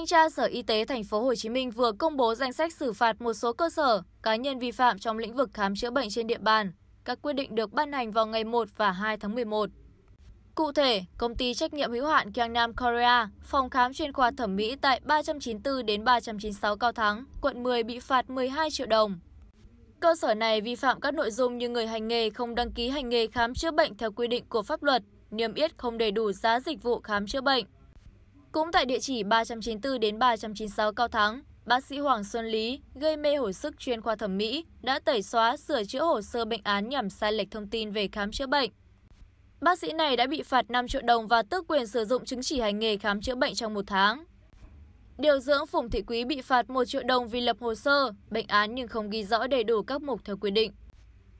Thanh tra Sở Y tế Thành phố Hồ Chí Minh vừa công bố danh sách xử phạt một số cơ sở, cá nhân vi phạm trong lĩnh vực khám chữa bệnh trên địa bàn. Các quyết định được ban hành vào ngày 1 và 2 tháng 11. Cụ thể, công ty trách nhiệm hữu hạn Kyungnam Korea, phòng khám chuyên khoa thẩm mỹ tại 394 đến 396 Cao Thắng, quận 10 bị phạt 12 triệu đồng. Cơ sở này vi phạm các nội dung như người hành nghề không đăng ký hành nghề khám chữa bệnh theo quy định của pháp luật, niêm yết không đầy đủ giá dịch vụ khám chữa bệnh, cũng tại địa chỉ 394 đến 396 Cao Thắng, bác sĩ Hoàng Xuân Lý, gây mê hồi sức chuyên khoa thẩm mỹ, đã tẩy xóa sửa chữa hồ sơ bệnh án nhằm sai lệch thông tin về khám chữa bệnh. Bác sĩ này đã bị phạt 5 triệu đồng và tước quyền sử dụng chứng chỉ hành nghề khám chữa bệnh trong một tháng. Điều dưỡng Phùng Thị Quý bị phạt 1 triệu đồng vì lập hồ sơ, bệnh án nhưng không ghi rõ đầy đủ các mục theo quy định.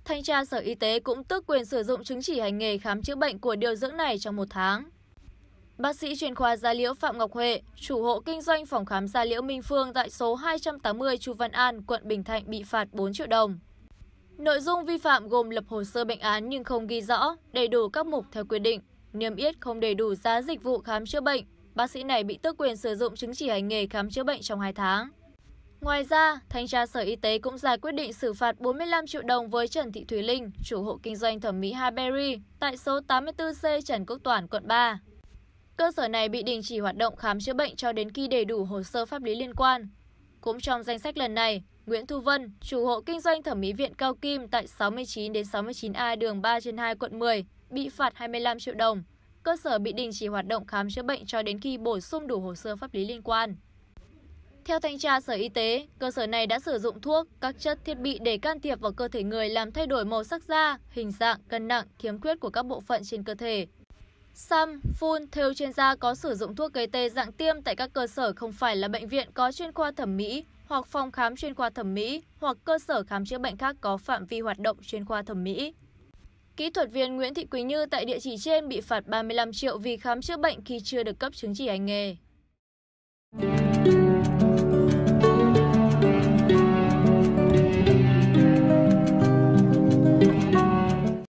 Thanh tra Sở Y tế cũng tước quyền sử dụng chứng chỉ hành nghề khám chữa bệnh của điều dưỡng này trong một tháng bác sĩ chuyên khoa gia liễu phạm ngọc huệ chủ hộ kinh doanh phòng khám gia liễu minh phương tại số 280 chu văn an quận bình thạnh bị phạt 4 triệu đồng nội dung vi phạm gồm lập hồ sơ bệnh án nhưng không ghi rõ đầy đủ các mục theo quy định niêm yết không đầy đủ giá dịch vụ khám chữa bệnh bác sĩ này bị tước quyền sử dụng chứng chỉ hành nghề khám chữa bệnh trong 2 tháng Ngoài ra, thanh tra Sở Y tế cũng ra quyết định xử phạt 45 triệu đồng với Trần Thị Thúy Linh, chủ hộ kinh doanh thẩm mỹ Haberry tại số 84C Trần Quốc Toản, quận 3 cơ sở này bị đình chỉ hoạt động khám chữa bệnh cho đến khi đầy đủ hồ sơ pháp lý liên quan cũng trong danh sách lần này Nguyễn Thu Vân, chủ hộ kinh doanh thẩm mỹ viện Cao Kim tại 69 đến 69A đường 3 trên 2 quận 10, bị phạt 25 triệu đồng. Cơ sở bị đình chỉ hoạt động khám chữa bệnh cho đến khi bổ sung đủ hồ sơ pháp lý liên quan. Theo thanh tra Sở Y tế, cơ sở này đã sử dụng thuốc, các chất thiết bị để can thiệp vào cơ thể người làm thay đổi màu sắc da, hình dạng, cân nặng, khiếm khuyết của các bộ phận trên cơ thể, Xăm, phun, theo trên da có sử dụng thuốc gây tê dạng tiêm tại các cơ sở không phải là bệnh viện có chuyên khoa thẩm mỹ hoặc phòng khám chuyên khoa thẩm mỹ hoặc cơ sở khám chữa bệnh khác có phạm vi hoạt động chuyên khoa thẩm mỹ. Kỹ thuật viên Nguyễn Thị Quỳnh Như tại địa chỉ trên bị phạt 35 triệu vì khám chữa bệnh khi chưa được cấp chứng chỉ hành nghề.